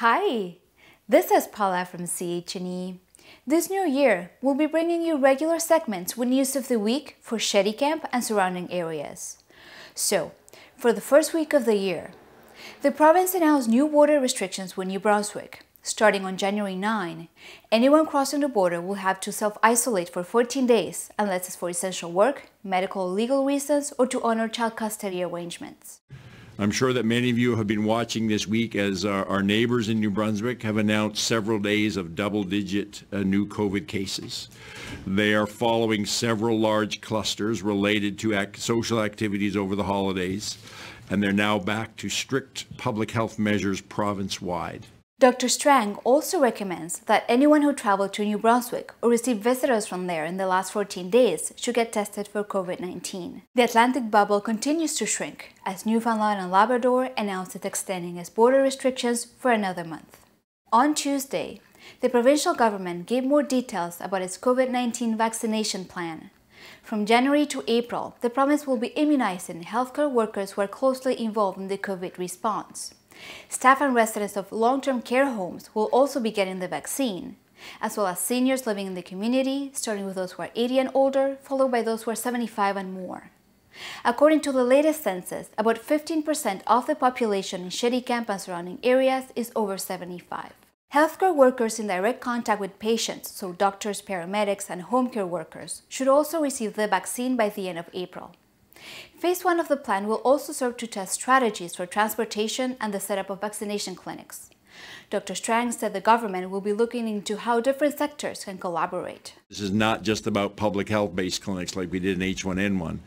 Hi, this is Paula from CHNE. This new year, we'll be bringing you regular segments with news of the week for Shetty Camp and surrounding areas. So, for the first week of the year, the province announced new border restrictions with New Brunswick. Starting on January 9, anyone crossing the border will have to self-isolate for 14 days unless it's for essential work, medical or legal reasons, or to honor child custody arrangements. I'm sure that many of you have been watching this week as our, our neighbors in New Brunswick have announced several days of double-digit uh, new COVID cases. They are following several large clusters related to social activities over the holidays, and they're now back to strict public health measures province-wide. Dr. Strang also recommends that anyone who traveled to New Brunswick or received visitors from there in the last 14 days should get tested for COVID 19. The Atlantic bubble continues to shrink as Newfoundland and Labrador announced it extending its border restrictions for another month. On Tuesday, the provincial government gave more details about its COVID 19 vaccination plan. From January to April, the province will be immunizing healthcare workers who are closely involved in the COVID response. Staff and residents of long-term care homes will also be getting the vaccine, as well as seniors living in the community, starting with those who are 80 and older, followed by those who are 75 and more. According to the latest census, about 15% of the population in Shetty Camp and surrounding areas is over 75. Healthcare workers in direct contact with patients, so doctors, paramedics, and home care workers, should also receive the vaccine by the end of April. Phase 1 of the plan will also serve to test strategies for transportation and the setup of vaccination clinics. Dr. Strang said the government will be looking into how different sectors can collaborate. This is not just about public health based clinics like we did in H1N1.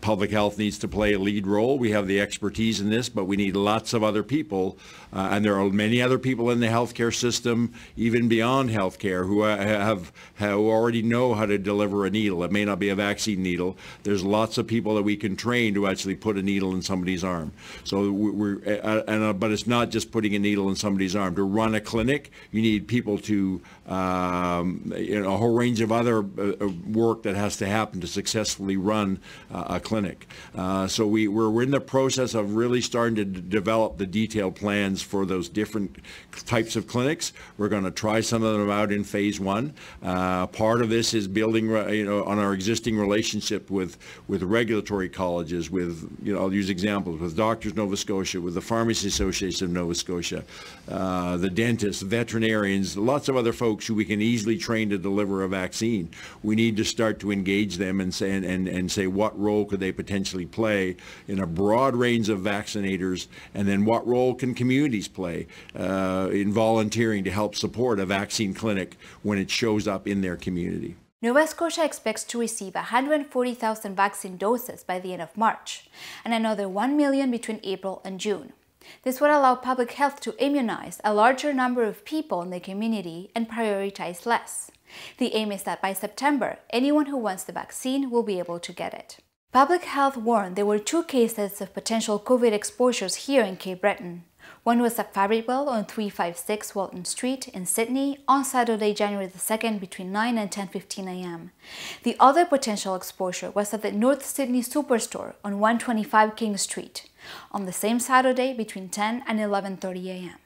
Public health needs to play a lead role. We have the expertise in this, but we need lots of other people. Uh, and there are many other people in the healthcare system, even beyond healthcare, who uh, have, who already know how to deliver a needle. It may not be a vaccine needle. There's lots of people that we can train to actually put a needle in somebody's arm. So we're, uh, uh, and, uh, but it's not just putting a needle in somebody's arm. To run a clinic, you need people to, um, you know, a whole range of other uh, work that has to happen to successfully run a clinic. Uh, so we, we're, we're in the process of really starting to develop the detailed plans for those different types of clinics. We're going to try some of them out in phase one. Uh, part of this is building you know, on our existing relationship with, with regulatory colleges, with, you know, I'll use examples, with Doctors Nova Scotia, with the Pharmacy Association of Nova Scotia, uh, the dentists, veterinarians, lots of other folks who we can easily train to deliver a vaccine. We need to start to engage them and say, and, and, and say what role could could they potentially play in a broad range of vaccinators? And then what role can communities play uh, in volunteering to help support a vaccine clinic when it shows up in their community? Nova Scotia expects to receive 140,000 vaccine doses by the end of March, and another 1 million between April and June. This would allow public health to immunize a larger number of people in the community and prioritize less. The aim is that by September, anyone who wants the vaccine will be able to get it. Public health warned there were two cases of potential COVID exposures here in Cape Breton. One was at Fabricwell on 356 Walton Street in Sydney on Saturday, January the 2nd between 9 and 10.15 am. The other potential exposure was at the North Sydney Superstore on 125 King Street on the same Saturday between 10 and 11.30 am.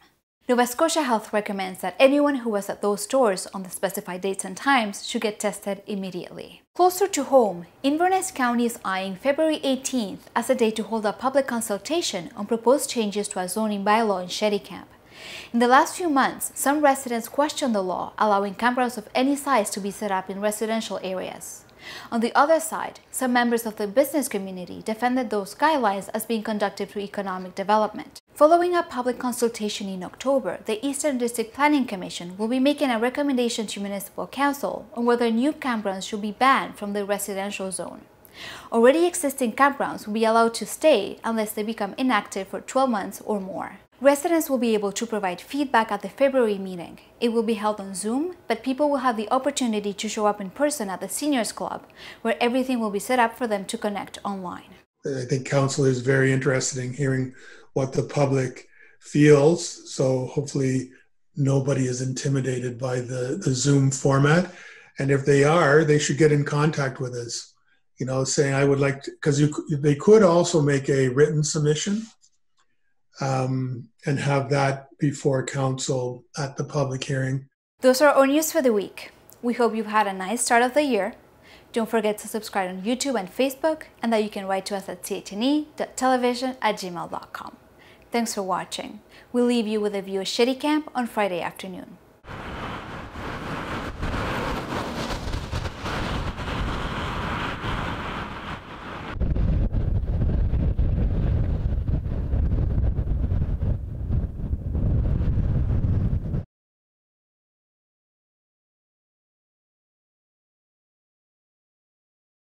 Nova Scotia Health recommends that anyone who was at those stores on the specified dates and times should get tested immediately. Closer to home, Inverness County is eyeing February 18th as a day to hold a public consultation on proposed changes to a zoning bylaw in Camp. In the last few months, some residents questioned the law allowing campgrounds of any size to be set up in residential areas. On the other side, some members of the business community defended those guidelines as being conducive to economic development. Following a public consultation in October, the Eastern District Planning Commission will be making a recommendation to Municipal Council on whether new campgrounds should be banned from the residential zone. Already existing campgrounds will be allowed to stay unless they become inactive for 12 months or more. Residents will be able to provide feedback at the February meeting. It will be held on Zoom, but people will have the opportunity to show up in person at the Seniors Club, where everything will be set up for them to connect online. I think council is very interested in hearing what the public feels, so hopefully nobody is intimidated by the, the Zoom format. And if they are, they should get in contact with us. You know, saying I would like because you they could also make a written submission um, and have that before council at the public hearing. Those are our news for the week. We hope you've had a nice start of the year. Don't forget to subscribe on YouTube and Facebook, and that you can write to us at chne.television at gmail.com. Thanks for watching. We'll leave you with a view of Shitty Camp on Friday afternoon.